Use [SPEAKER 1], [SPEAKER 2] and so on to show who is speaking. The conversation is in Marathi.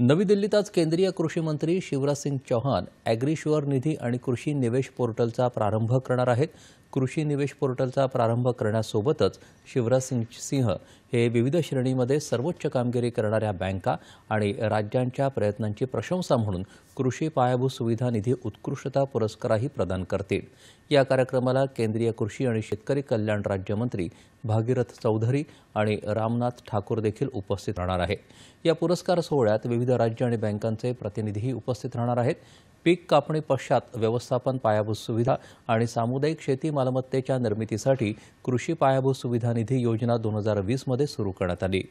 [SPEAKER 1] नवी दिल्लीत आज केंद्रीय कृषी मंत्री शिवराज सिंग चौहान ॲग्रीश्युअर निधी आणि कृषी निवेश पोर्टलचा प्रारंभ करणार आहेत कृषी निवेश पोर्टलचा प्रारंभ करण्यासोबतच शिवराज सिंग सिंह हे विविध श्रेणीमध्ये सर्वोच्च कामगिरी करणाऱ्या बँका आणि राज्यांच्या प्रयत्नांची प्रशंसा म्हणून कृषी पायाभूत सुविधा निधी उत्कृष्टता पुरस्कारही प्रदान करतील या कार्यक्रमाला केंद्रीय कृषी आणि शेतकरी कल्याण राज्यमंत्री भागीरथ चौधरी आणि रामनाथ ठाकूर देखील उपस्थित राहणार आहे या पुरस्कार सोहळ्यात विविध राज्य आणि बँकांचे प्रतिनिधीही उपस्थित राहणार आहेत पीक कापणी पश्चात व्यवस्थापन पायाभूत सुविधा आणि सामुदायिक शेती मालमत्तेच्या निर्मितीसाठी कृषी पायाभूत सुविधा निधी योजना दोन हजार वीसमध्ये सुरू करण्यात आली